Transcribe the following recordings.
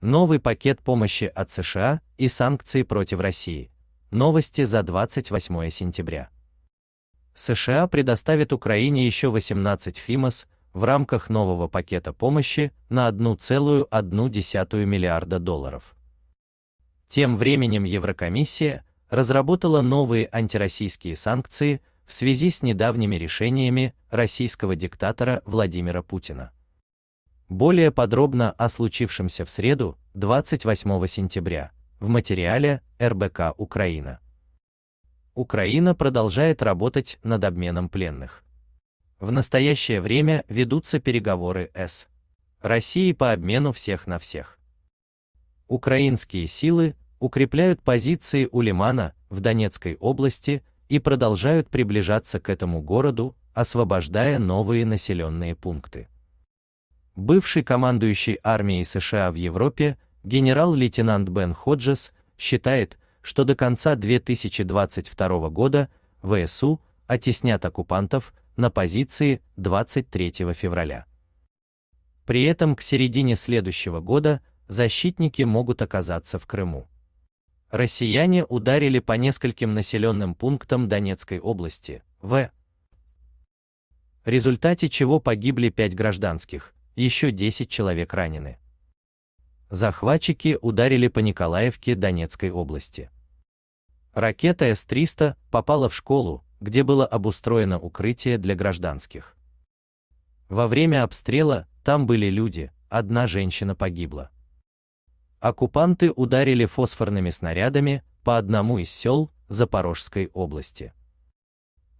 Новый пакет помощи от США и санкции против России. Новости за 28 сентября. США предоставит Украине еще 18 ХИМАС в рамках нового пакета помощи на 1,1 миллиарда долларов. Тем временем Еврокомиссия разработала новые антироссийские санкции в связи с недавними решениями российского диктатора Владимира Путина. Более подробно о случившемся в среду, 28 сентября, в материале РБК Украина. Украина продолжает работать над обменом пленных. В настоящее время ведутся переговоры с Россией по обмену всех на всех. Украинские силы укрепляют позиции у Лимана в Донецкой области и продолжают приближаться к этому городу, освобождая новые населенные пункты. Бывший командующий армией США в Европе, генерал-лейтенант Бен Ходжес, считает, что до конца 2022 года ВСУ оттеснят оккупантов на позиции 23 февраля. При этом к середине следующего года защитники могут оказаться в Крыму. Россияне ударили по нескольким населенным пунктам Донецкой области, в результате чего погибли пять гражданских, еще 10 человек ранены. Захватчики ударили по Николаевке Донецкой области. Ракета С-300 попала в школу, где было обустроено укрытие для гражданских. Во время обстрела там были люди, одна женщина погибла. Оккупанты ударили фосфорными снарядами по одному из сел Запорожской области.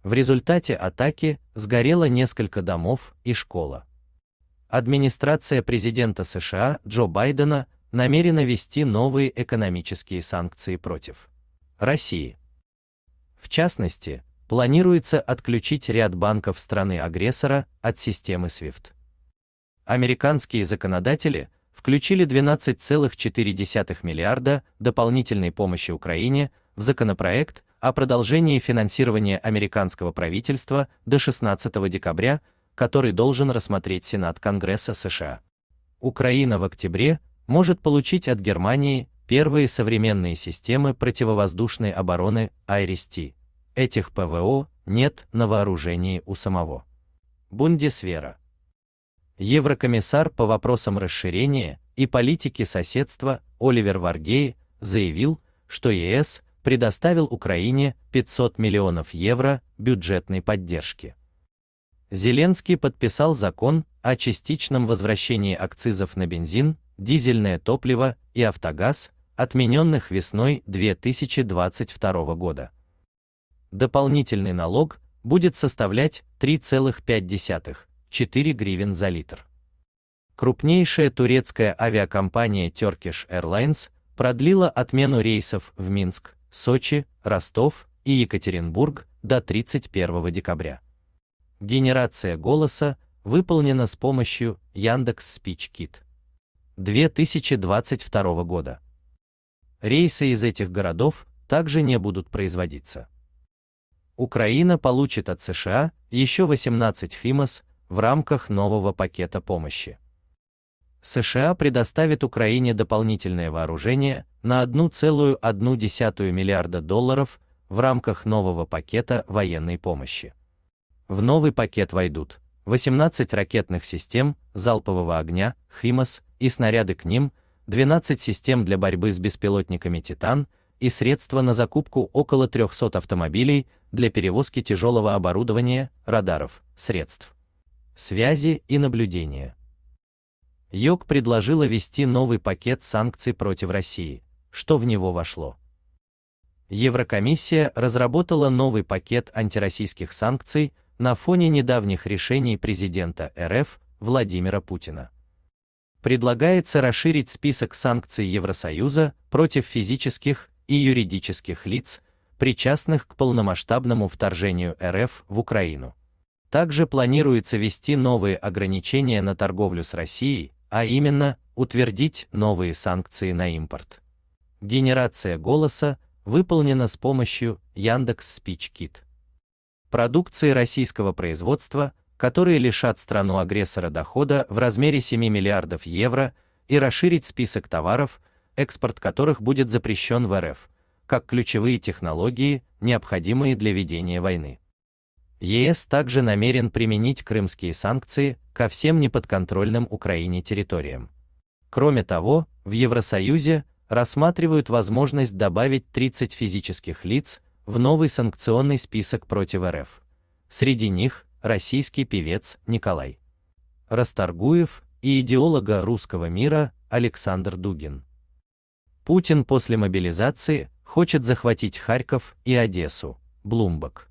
В результате атаки сгорело несколько домов и школа. Администрация президента США Джо Байдена намерена ввести новые экономические санкции против России. В частности, планируется отключить ряд банков страны-агрессора от системы SWIFT. Американские законодатели включили 12,4 миллиарда дополнительной помощи Украине в законопроект о продолжении финансирования американского правительства до 16 декабря который должен рассмотреть Сенат Конгресса США. Украина в октябре может получить от Германии первые современные системы противовоздушной обороны IRIS-T. Этих ПВО нет на вооружении у самого. Бундесвера. Еврокомиссар по вопросам расширения и политики соседства Оливер Варгей заявил, что ЕС предоставил Украине 500 миллионов евро бюджетной поддержки. Зеленский подписал закон о частичном возвращении акцизов на бензин, дизельное топливо и автогаз, отмененных весной 2022 года. Дополнительный налог будет составлять 3,5-4 гривен за литр. Крупнейшая турецкая авиакомпания Turkish Airlines продлила отмену рейсов в Минск, Сочи, Ростов и Екатеринбург до 31 декабря. Генерация голоса выполнена с помощью Яндекс Спичкит 2022 года. Рейсы из этих городов также не будут производиться. Украина получит от США еще 18 ХИМАС в рамках нового пакета помощи. США предоставит Украине дополнительное вооружение на 1,1 миллиарда долларов в рамках нового пакета военной помощи. В новый пакет войдут 18 ракетных систем залпового огня «Химос» и снаряды к ним, 12 систем для борьбы с беспилотниками «Титан» и средства на закупку около 300 автомобилей для перевозки тяжелого оборудования, радаров, средств связи и наблюдения. ЙОК предложила ввести новый пакет санкций против России, что в него вошло. Еврокомиссия разработала новый пакет антироссийских санкций, на фоне недавних решений президента РФ Владимира Путина. Предлагается расширить список санкций Евросоюза против физических и юридических лиц, причастных к полномасштабному вторжению РФ в Украину. Также планируется ввести новые ограничения на торговлю с Россией, а именно утвердить новые санкции на импорт. Генерация голоса выполнена с помощью Яндекс Спичкит продукции российского производства, которые лишат страну-агрессора дохода в размере 7 миллиардов евро, и расширить список товаров, экспорт которых будет запрещен в РФ, как ключевые технологии, необходимые для ведения войны. ЕС также намерен применить крымские санкции ко всем неподконтрольным Украине территориям. Кроме того, в Евросоюзе рассматривают возможность добавить 30 физических лиц, в новый санкционный список против РФ. Среди них российский певец Николай Расторгуев и идеолога русского мира Александр Дугин. Путин после мобилизации хочет захватить Харьков и Одессу. Блумбок.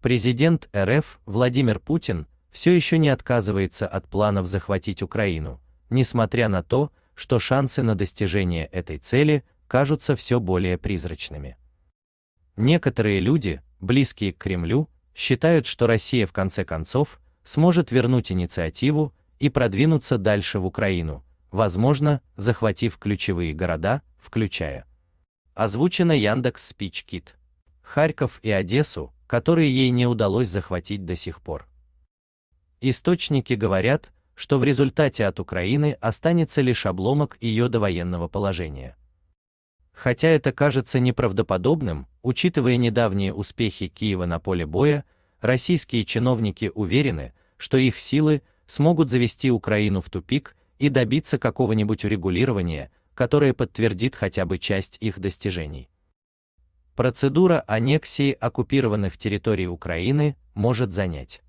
Президент РФ Владимир Путин все еще не отказывается от планов захватить Украину, несмотря на то, что шансы на достижение этой цели кажутся все более призрачными. Некоторые люди, близкие к Кремлю, считают, что Россия в конце концов сможет вернуть инициативу и продвинуться дальше в Украину, возможно, захватив ключевые города, включая озвучено Яндекс Спичкит, Харьков и Одессу, которые ей не удалось захватить до сих пор. Источники говорят, что в результате от Украины останется лишь обломок ее довоенного положения. Хотя это кажется неправдоподобным, учитывая недавние успехи Киева на поле боя, российские чиновники уверены, что их силы смогут завести Украину в тупик и добиться какого-нибудь урегулирования, которое подтвердит хотя бы часть их достижений. Процедура аннексии оккупированных территорий Украины может занять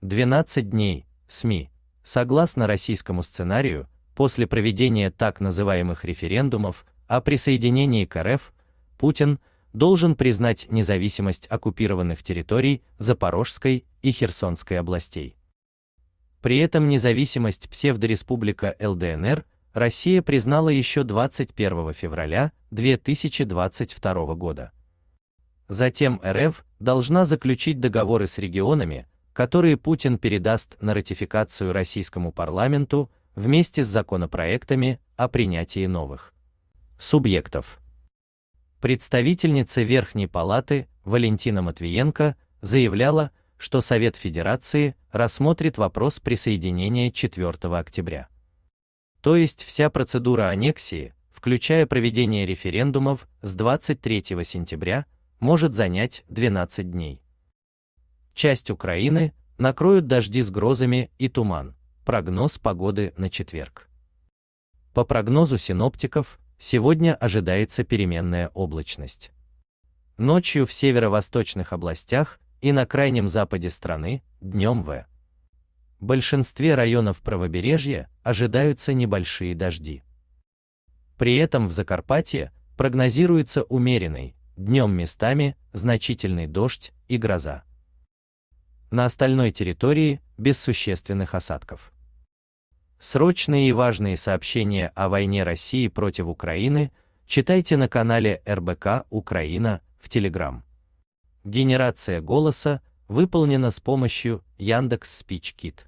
12 дней. СМИ. Согласно российскому сценарию, после проведения так называемых референдумов о присоединении к РФ, Путин должен признать независимость оккупированных территорий Запорожской и Херсонской областей. При этом независимость псевдореспублика ЛДНР Россия признала еще 21 февраля 2022 года. Затем РФ должна заключить договоры с регионами, которые Путин передаст на ратификацию российскому парламенту вместе с законопроектами о принятии новых субъектов. Представительница Верхней Палаты Валентина Матвиенко заявляла, что Совет Федерации рассмотрит вопрос присоединения 4 октября. То есть вся процедура аннексии, включая проведение референдумов с 23 сентября, может занять 12 дней. Часть Украины накроют дожди с грозами и туман. Прогноз погоды на четверг. По прогнозу синоптиков, сегодня ожидается переменная облачность. Ночью в северо-восточных областях и на крайнем западе страны, днем в большинстве районов правобережья ожидаются небольшие дожди. При этом в Закарпатье прогнозируется умеренный, днем местами значительный дождь и гроза. На остальной территории без существенных осадков. Срочные и важные сообщения о войне России против Украины читайте на канале РБК Украина в Telegram. Генерация голоса выполнена с помощью Яндекс Спичкит.